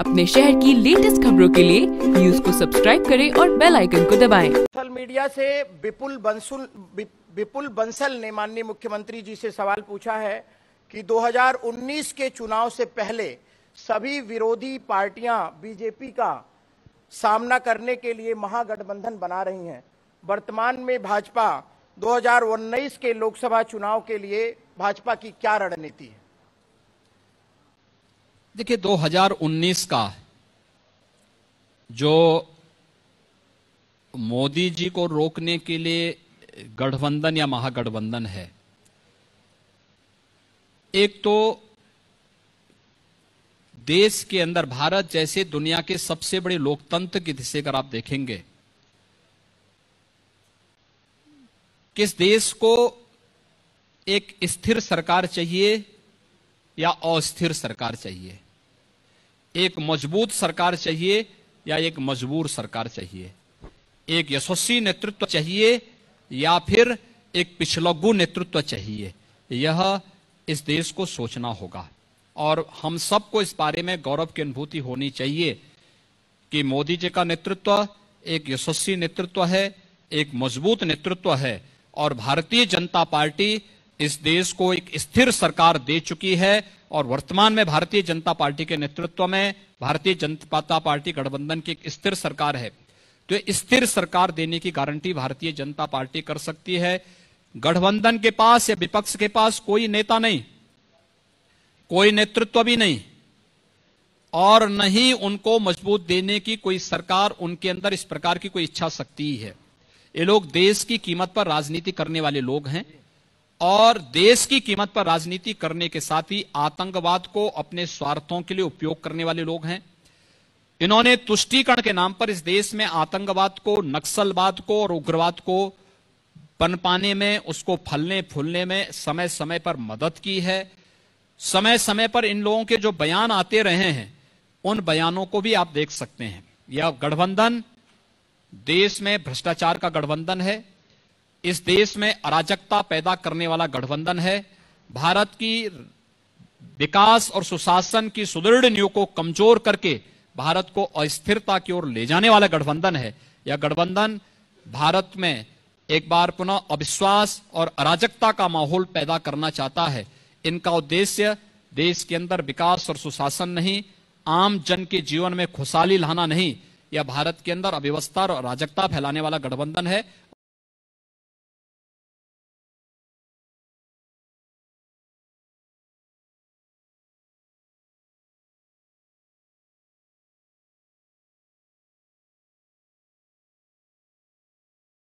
अपने शहर की लेटेस्ट खबरों के लिए न्यूज को सब्सक्राइब करें और बेल आइकन को दबाएं। सोशल मीडिया से विपुल बंसुल विपुल बंसल ने माननीय मुख्यमंत्री जी से सवाल पूछा है कि 2019 के चुनाव से पहले सभी विरोधी पार्टियां बीजेपी का सामना करने के लिए महागठबंधन बना रही हैं वर्तमान में भाजपा 2019 के लोकसभा चुनाव के लिए भाजपा की क्या रणनीति है देखिए 2019 का जो मोदी जी को रोकने के लिए गठबंधन या महागठबंधन है एक तो देश के अंदर भारत जैसे दुनिया के सबसे बड़े लोकतंत्र की दिशा अगर आप देखेंगे किस देश को एक स्थिर सरकार चाहिए या अस्थिर सरकार चाहिए एक मजबूत सरकार चाहिए या एक मजबूर सरकार चाहिए एक यशस्वी नेतृत्व चाहिए या फिर एक पिछलग्गू नेतृत्व चाहिए यह इस देश को सोचना होगा और हम सबको इस बारे में गौरव की अनुभूति होनी चाहिए कि मोदी जी का नेतृत्व एक यशस्वी नेतृत्व है एक मजबूत नेतृत्व है और भारतीय जनता पार्टी इस देश को एक स्थिर सरकार दे चुकी है और वर्तमान में भारतीय जनता पार्टी के नेतृत्व में भारतीय जनता पार्टी गठबंधन की एक स्थिर सरकार है तो स्थिर सरकार देने की गारंटी भारतीय जनता पार्टी कर सकती है गठबंधन के पास या विपक्ष के पास कोई नेता नहीं कोई नेतृत्व भी नहीं और न ही उनको मजबूत देने की कोई सरकार उनके अंदर इस प्रकार की कोई इच्छा शक्ति है ये लोग देश की कीमत पर राजनीति करने वाले लोग हैं और देश की कीमत पर राजनीति करने के साथ ही आतंकवाद को अपने स्वार्थों के लिए उपयोग करने वाले लोग हैं इन्होंने तुष्टिकरण के नाम पर इस देश में आतंकवाद को नक्सलवाद को और उग्रवाद को बन पाने में उसको फलने फूलने में समय समय पर मदद की है समय समय पर इन लोगों के जो बयान आते रहे हैं उन बयानों को भी आप देख सकते हैं यह गठबंधन देश में भ्रष्टाचार का गठबंधन है इस देश में अराजकता पैदा करने वाला गठबंधन है भारत की विकास और सुशासन की सुदृढ़ नियो को कमजोर करके भारत को अस्थिरता की ओर ले जाने वाला गठबंधन है यह गठबंधन भारत में एक बार पुनः अविश्वास और अराजकता का माहौल पैदा करना चाहता है इनका उद्देश्य देश के अंदर विकास और सुशासन नहीं आम जन के जीवन में खुशहाली लाना नहीं यह भारत के अंदर अव्यवस्था और अराजकता फैलाने वाला गठबंधन है